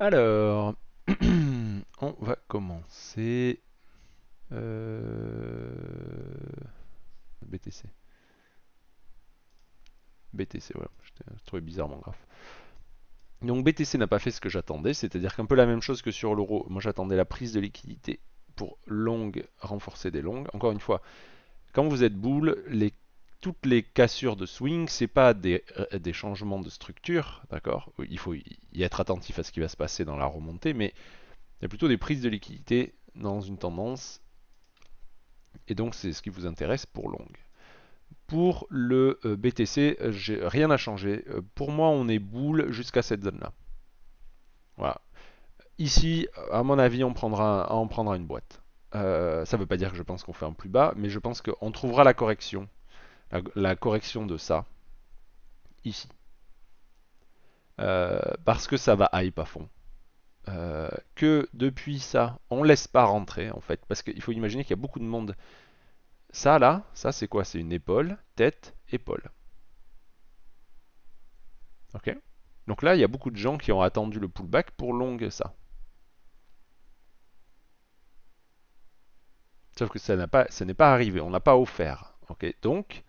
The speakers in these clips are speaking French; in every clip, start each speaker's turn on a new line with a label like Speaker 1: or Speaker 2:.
Speaker 1: Alors, on va commencer. Euh, BTC. BTC, voilà, je trouvais bizarre mon Donc BTC n'a pas fait ce que j'attendais, c'est-à-dire qu'un peu la même chose que sur l'euro. Moi j'attendais la prise de liquidité pour longue, renforcer des longues. Encore une fois, quand vous êtes boule, les toutes les cassures de swing, c'est pas des, euh, changements de structure, d'accord Il faut y être attentif à ce qui va se passer dans la remontée, mais il y a plutôt des prises de liquidité dans une tendance, et donc c'est ce qui vous intéresse pour long. Pour le euh, BTC, rien n'a changé. Euh, pour moi, on est boule jusqu'à cette zone-là. Voilà. Ici, à mon avis, on prendra, on prendra une boîte. ça ne veut pas dire que je pense qu'on fait un plus bas, mais je pense qu'on trouvera la correction la, correction de ça ici. Euh, parce que ça va hype à fond. Euh, que depuis ça, on laisse pas rentrer en fait, parce qu'il faut imaginer qu'il y a beaucoup de monde. Ça là, ça c'est quoi C'est une épaule, tête, épaule. Ok Donc là, il y a beaucoup de gens qui ont attendu le pullback pour long ça. Sauf que ça n'est pas, pas, arrivé, on n'a pas offert. Ok Donc,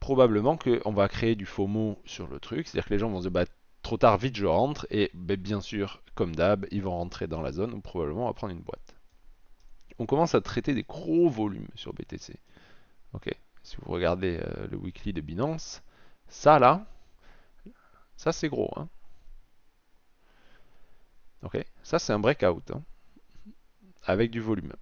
Speaker 1: probablement qu'on va créer du faux mot sur le truc, c'est-à-dire que les gens vont se battre bah, trop tard, vite je rentre, et bah, bien sûr, comme d'hab, ils vont rentrer dans la zone ou probablement on va prendre une boîte. On commence à traiter des gros volumes sur BTC. Ok, si vous regardez euh, le weekly de Binance, ça là, ça c'est gros. Hein. Ok, ça c'est un breakout hein, avec du volume.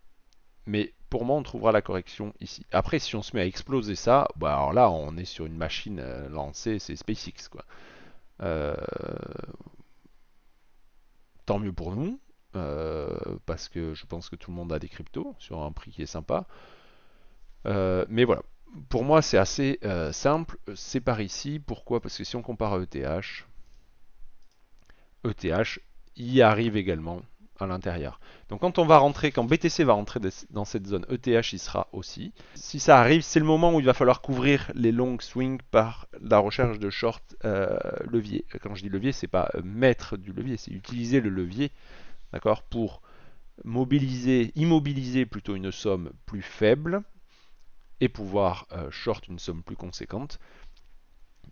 Speaker 1: Mais pour moi, on trouvera la correction ici. Après, si on se met à exploser ça, bah alors là, on est sur une machine euh, lancée, c'est SpaceX, quoi. Euh, tant mieux pour nous, euh, parce que je pense que tout le monde a des cryptos sur un prix qui est sympa. mais voilà, pour moi, c'est assez simple. C'est par ici. Pourquoi Parce que si on compare à ETH, ETH y arrive également l'intérieur. Donc quand on va rentrer, quand BTC va rentrer dans cette zone, ETH il sera aussi. Si ça arrive, c'est le moment où il va falloir couvrir les longs swings par la recherche de short euh, levier. Quand je dis levier, c'est pas euh, mettre du levier, c'est utiliser le levier, d'accord, pour mobiliser, immobiliser plutôt une somme plus faible et pouvoir euh, short une somme plus conséquente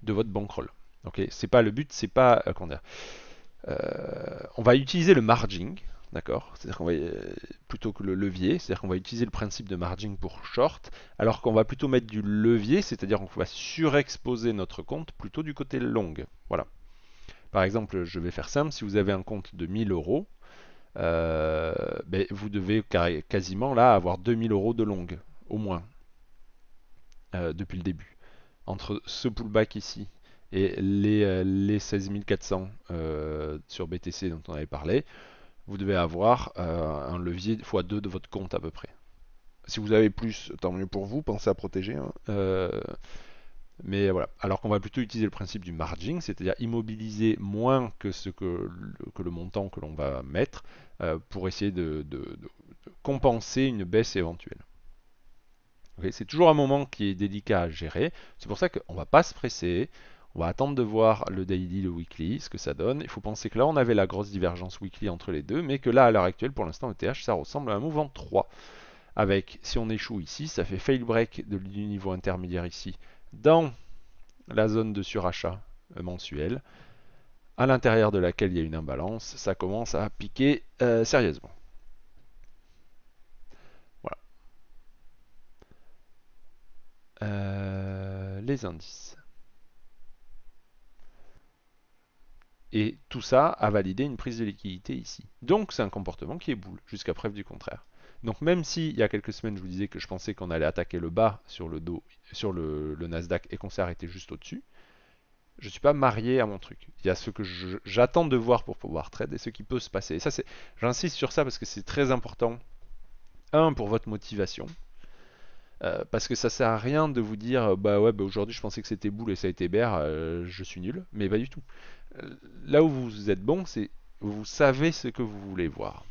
Speaker 1: de votre bankroll. Ok, c'est pas le but, c'est pas on va utiliser le margin D'accord C'est-à-dire qu'on va euh, plutôt que le levier, c'est-à-dire qu'on va utiliser le principe de margin pour short, alors qu'on va plutôt mettre du levier, c'est-à-dire qu'on va surexposer notre compte plutôt du côté long. Voilà. Par exemple, je vais faire simple, si vous avez un compte de 1000 euros, euh, ben, vous devez quasiment là avoir 2000 euros de long, au moins, euh, depuis le début. Entre ce pullback ici et les, les 16 400 sur BTC dont on avait parlé, vous devez avoir euh, un levier x2 de votre compte à peu près. Si vous avez plus, tant mieux pour vous, pensez à protéger. Hein. Euh, mais voilà. Alors qu'on va plutôt utiliser le principe du margin, c'est-à-dire immobiliser moins que, le, montant que l'on va mettre euh, pour essayer de, compenser une baisse éventuelle. c'est toujours un moment qui est délicat à gérer. C'est pour ça qu'on ne va pas se presser. On va attendre de voir le daily, le weekly, ce que ça donne. Il faut penser que là, on avait la grosse divergence weekly entre les deux, mais que là, à l'heure actuelle, pour l'instant, le TH, ça ressemble à un mouvement 3. Avec, si on échoue ici, ça fait fail break de, du niveau intermédiaire ici, dans la zone de surachat euh, mensuel, à l'intérieur de laquelle il y a une imbalance, ça commence à piquer euh, sérieusement. Voilà. Euh, les indices. Et tout ça a validé une prise de liquidité ici. Donc c'est un comportement qui est boule, jusqu'à preuve du contraire. Donc même si il y a quelques semaines je vous disais que je pensais qu'on allait attaquer le bas sur le dos, sur le, Nasdaq et qu'on s'est arrêté juste au-dessus, je ne suis pas marié à mon truc. Il y a ce que j'attends de voir pour pouvoir trade et ce qui peut se passer. Et ça, j'insiste sur ça parce que c'est très important. Un, pour votre motivation. Euh, parce que ça sert à rien de vous dire bah ouais bah aujourd'hui je pensais que c'était boule et ça a été bear, euh, je suis nul, mais pas du tout là où vous êtes bon, c'est vous savez ce que vous voulez voir.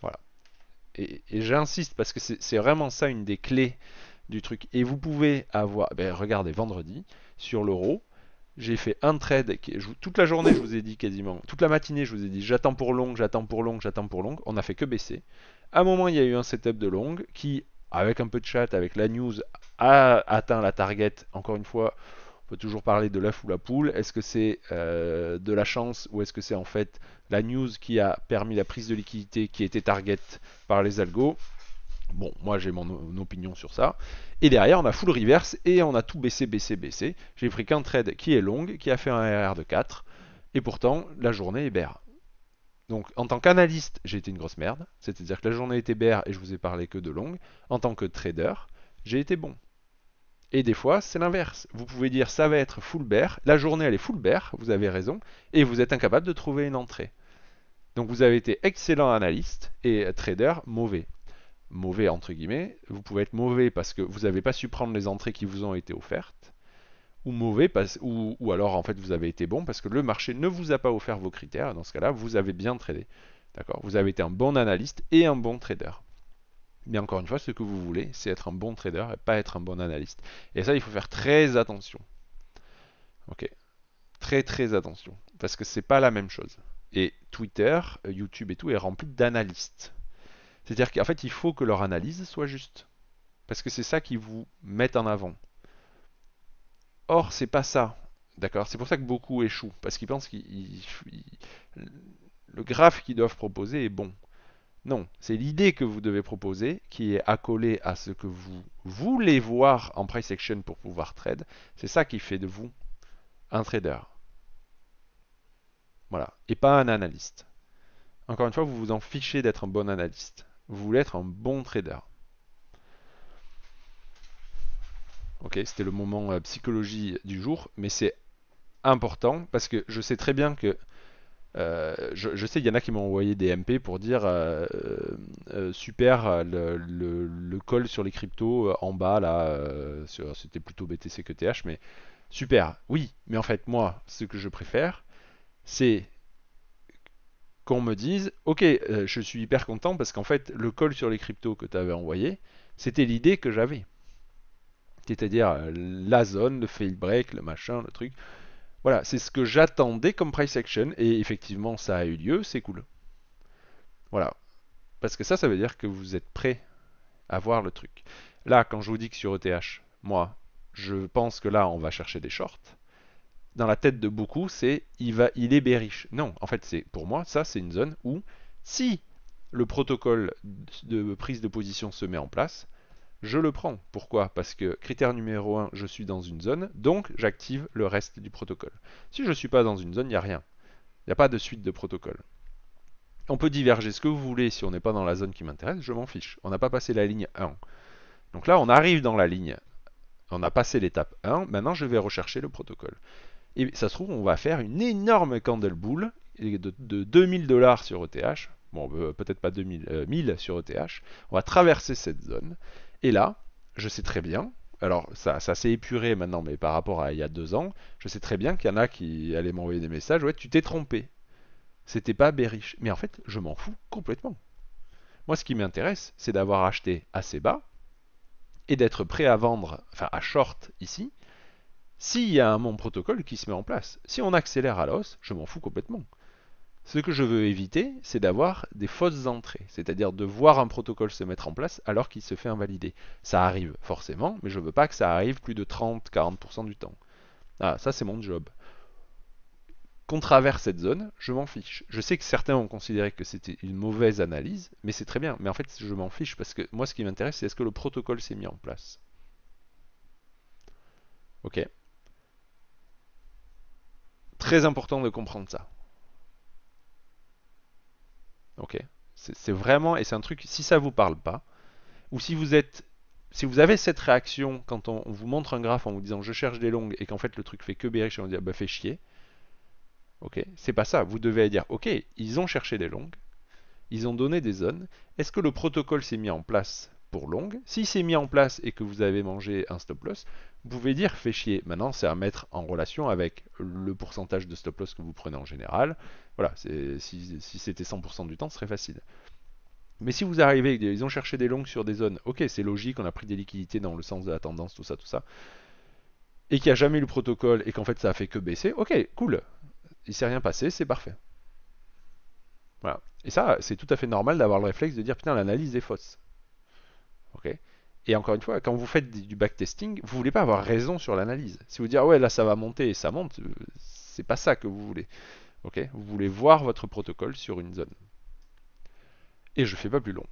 Speaker 1: Voilà. Et, j'insiste parce que c'est vraiment ça une des clés du truc. Et vous pouvez avoir, eh ben, regardez, vendredi, sur l'euro, j'ai fait un trade, toute la journée je vous ai dit quasiment, toute la matinée je vous ai dit j'attends pour long, j'attends pour long, j'attends pour long, on n'a fait que baisser. À un moment il y a eu un setup de long qui, avec un peu de chat, avec la news, a atteint la target, encore une fois, on peut toujours parler de l'œuf ou la poule. Est-ce que c'est euh, de la chance ou est-ce que c'est en fait la news qui a permis la prise de liquidité qui était target par les algos Bon, moi j'ai mon, opinion sur ça. Et derrière, on a full reverse et on a tout baissé, baissé, baissé. J'ai pris qu'un trade qui est long, qui a fait un RR de 4. Et pourtant, la journée est berre. Donc, en tant qu'analyste, j'ai été une grosse merde. C'est-à-dire que la journée était berre et je vous ai parlé que de longue. En tant que trader, j'ai été bon. Et des fois, c'est l'inverse. Vous pouvez dire ça va être full bear, la journée elle est full bear, vous avez raison, et vous êtes incapable de trouver une entrée. Donc vous avez été excellent analyste et trader mauvais. Mauvais entre guillemets, vous pouvez être mauvais parce que vous n'avez pas su prendre les entrées qui vous ont été offertes, ou mauvais parce, ou, alors en fait vous avez été bon parce que le marché ne vous a pas offert vos critères, dans ce cas-là vous avez bien tradé. D'accord Vous avez été un bon analyste et un bon trader. Mais encore une fois, ce que vous voulez, c'est être un bon trader et pas être un bon analyste. Et ça, il faut faire très attention. Ok, très très attention, parce que c'est pas la même chose. Et Twitter, euh, YouTube et tout est rempli d'analystes. C'est-à-dire qu'en fait, il faut que leur analyse soit juste, parce que c'est ça qui vous met en avant. Or, c'est pas ça. D'accord C'est pour ça que beaucoup échouent, parce qu'ils pensent que le graphe qu'ils doivent proposer est bon. Non, c'est l'idée que vous devez proposer qui est accolée à ce que vous voulez voir en price action pour pouvoir trade. C'est ça qui fait de vous un trader. Voilà, et pas un analyste. Encore une fois, vous vous en fichez d'être un bon analyste. Vous voulez être un bon trader. Ok, c'était le moment euh, psychologie du jour, mais c'est important parce que je sais très bien que euh, je, sais, il y en a qui m'ont envoyé des MP pour dire euh, euh, super le, le, le, call sur les cryptos en bas là, c'était plutôt BTC que TH, mais super. Oui, mais en fait moi, ce que je préfère, c'est qu'on me dise, ok, je suis hyper content parce qu'en fait le call sur les cryptos que tu avais envoyé, c'était l'idée que j'avais, c'est-à-dire la zone, le fail break, le machin, le truc. Voilà, c'est ce que j'attendais comme price action, et effectivement ça a eu lieu, c'est cool. Voilà. Parce que ça, ça veut dire que vous êtes prêt à voir le truc. Là, quand je vous dis que sur ETH, moi, je pense que là, on va chercher des shorts. Dans la tête de beaucoup, c'est il est bearish. Non, en fait, c'est pour moi, ça, c'est une zone où si le protocole de prise de position se met en place, je le prends. Pourquoi Parce que critère numéro 1, je suis dans une zone, donc j'active le reste du protocole. Si je ne suis pas dans une zone, il n'y a rien. Il n'y a pas de suite de protocole. On peut diverger ce que vous voulez si on n'est pas dans la zone qui m'intéresse, je m'en fiche. On n'a pas passé la ligne 1. Donc là, on arrive dans la ligne. On a passé l'étape 1, maintenant je vais rechercher le protocole. Et ça se trouve, on va faire une énorme candle boule de, 2000 dollars sur ETH. Bon, euh, peut-être pas 2000, 1000 euh, sur ETH. On va traverser cette zone et là, je sais très bien, alors ça, ça s'est épuré maintenant, mais par rapport à il y a deux ans, je sais très bien qu'il y en a qui allaient m'envoyer des messages, ouais, tu t'es trompé. C'était pas Berriche, Mais en fait, je m'en fous complètement. Moi, ce qui m'intéresse, c'est d'avoir acheté assez bas et d'être prêt à vendre, enfin à short ici, s'il y a un mon protocole qui se met en place. Si on accélère à l'os, je m'en fous complètement. Ce que je veux éviter, c'est d'avoir des fausses entrées, c'est-à-dire de voir un protocole se mettre en place alors qu'il se fait invalider. Ça arrive forcément, mais je ne veux pas que ça arrive plus de 30-40% du temps. Ah, ça c'est mon job. Qu'on traverse cette zone, je m'en fiche. Je sais que certains ont considéré que c'était une mauvaise analyse, mais c'est très bien. Mais en fait, je m'en fiche parce que moi, ce qui m'intéresse, c'est est-ce que le protocole s'est mis en place. Ok. Très important de comprendre ça. Ok C'est vraiment, et c'est un truc, si ça vous parle pas, ou si vous êtes, si vous avez cette réaction quand on, vous montre un graphe en vous disant je cherche des longues et qu'en fait le truc fait que béric et on dit bah fait chier, ok C'est pas ça. Vous devez dire ok, ils ont cherché des longues, ils ont donné des zones, est-ce que le protocole s'est mis en place pour longue. Si c'est mis en place et que vous avez mangé un stop loss, vous pouvez dire fait chier. Maintenant, c'est à mettre en relation avec le pourcentage de stop loss que vous prenez en général. Voilà, si, c'était 100% du temps, ce serait facile. Mais si vous arrivez, ils ont cherché des longues sur des zones, ok, c'est logique, on a pris des liquidités dans le sens de la tendance, tout ça, tout ça, et qu'il n'y a jamais eu le protocole et qu'en fait ça a fait que baisser, ok, cool, il s'est rien passé, c'est parfait. Voilà. Et ça, c'est tout à fait normal d'avoir le réflexe de dire putain, l'analyse est fausse et encore une fois, quand vous faites du backtesting, vous voulez pas avoir raison sur l'analyse. Si vous dire ah ouais là ça va monter et ça monte, euh, c'est pas ça que vous voulez. vous voulez voir votre protocole sur une zone. Et je fais pas plus long.